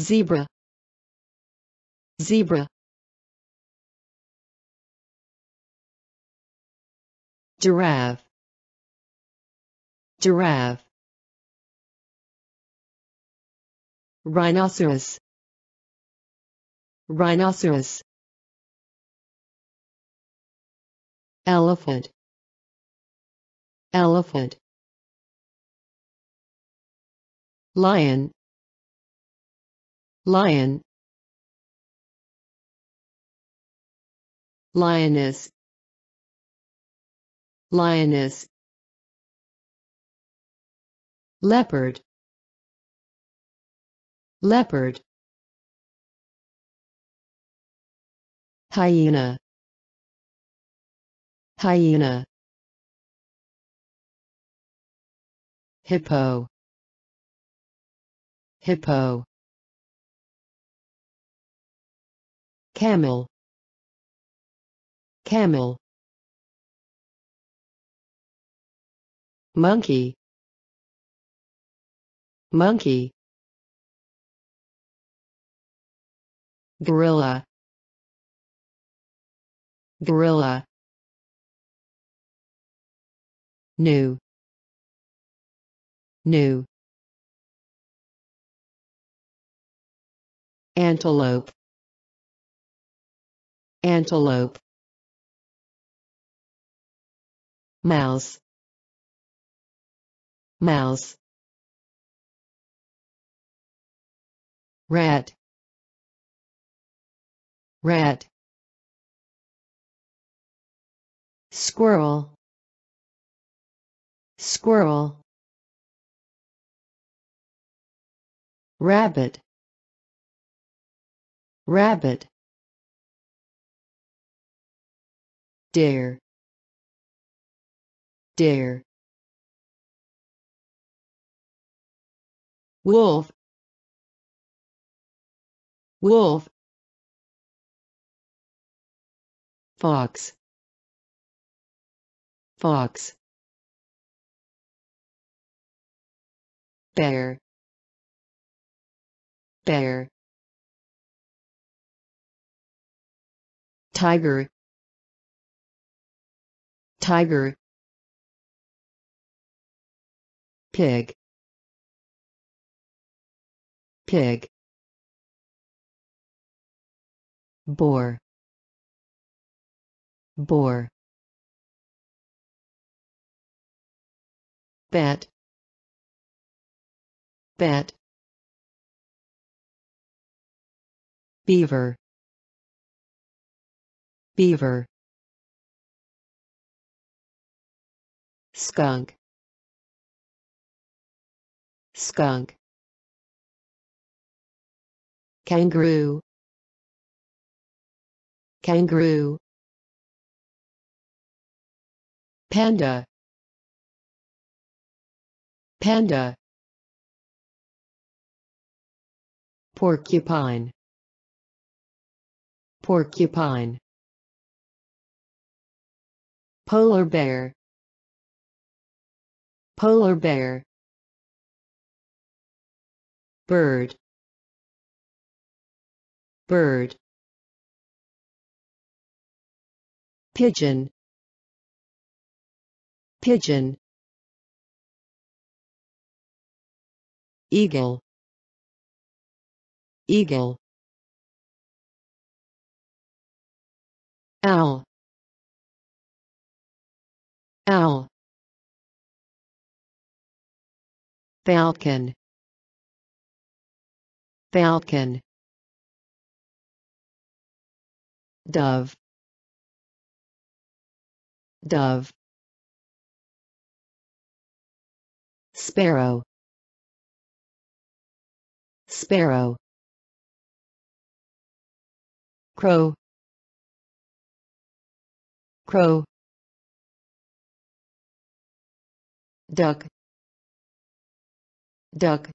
zebra zebra giraffe giraffe rhinoceros rhinoceros elephant elephant lion Lion Lioness Lioness Leopard Leopard Hyena Hyena Hippo Hippo camel camel monkey monkey gorilla gorilla new new antelope antelope mouse mouse rat rat squirrel squirrel rabbit rabbit dare dare wolf wolf fox fox bear bear tiger tiger pig pig boar boar Bat. Bat. beaver beaver skunk skunk kangaroo kangaroo panda panda porcupine porcupine polar bear polar bear bird bird pigeon pigeon eagle eagle owl owl Falcon Falcon Dove Dove Sparrow Sparrow Crow Crow Duck duck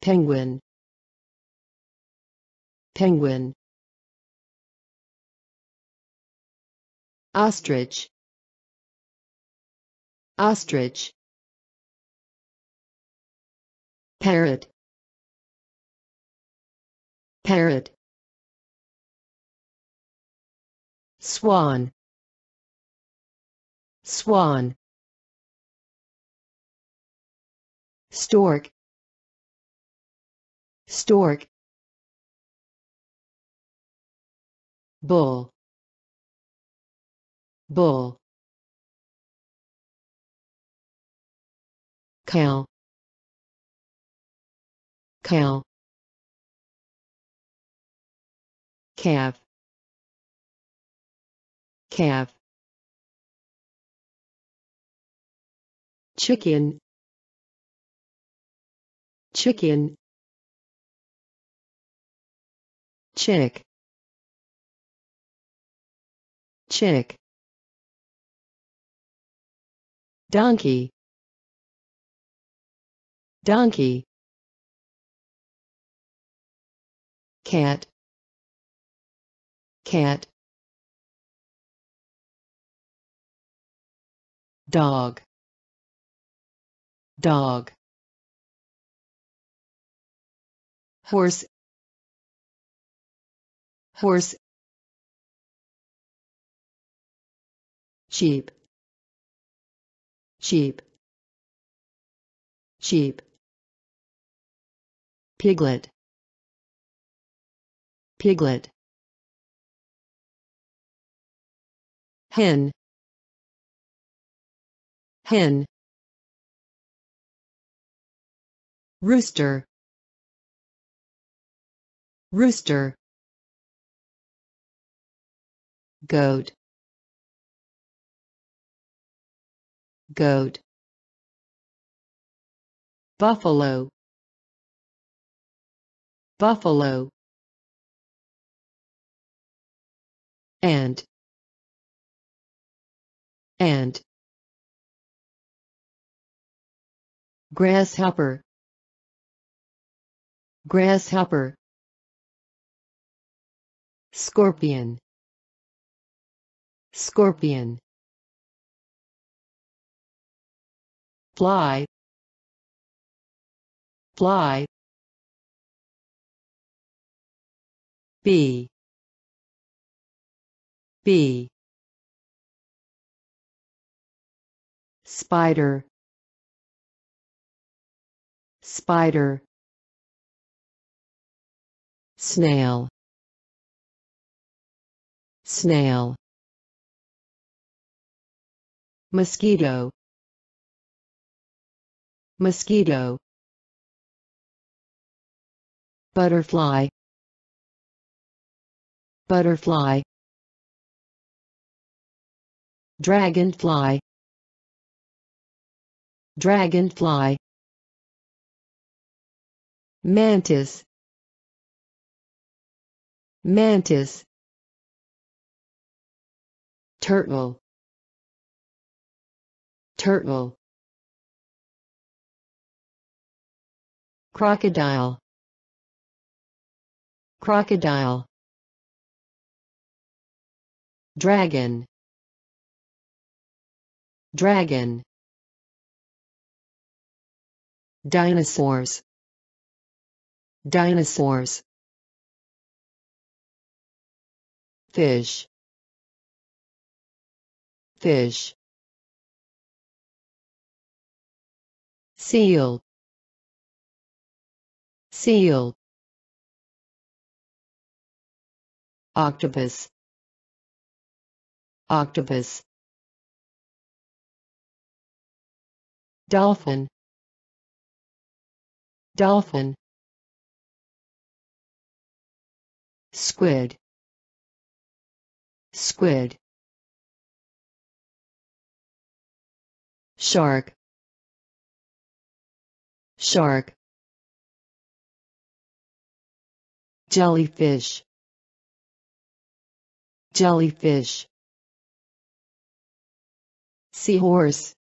penguin penguin ostrich ostrich parrot parrot swan swan stork stork bull bull cow cow calf calf chicken chicken chick chick donkey donkey cat cat dog dog horse horse sheep, sheep, sheep, piglet piglet hen hen rooster rooster goat goat buffalo buffalo and and grasshopper grasshopper Scorpion Scorpion Fly Fly B B Spider Spider Snail snail mosquito mosquito butterfly butterfly dragonfly dragonfly mantis mantis turtle turtle crocodile crocodile dragon dragon dinosaurs dinosaurs fish fish seal seal octopus octopus dolphin dolphin squid squid shark shark jellyfish jellyfish seahorse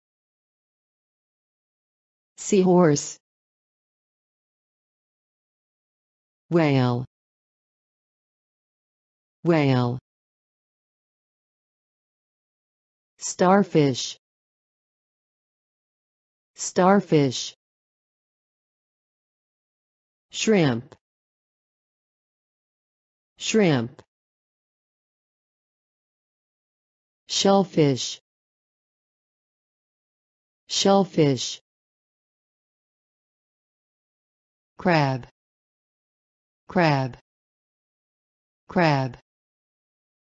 seahorse whale whale starfish starfish shrimp shrimp shellfish shellfish crab crab crab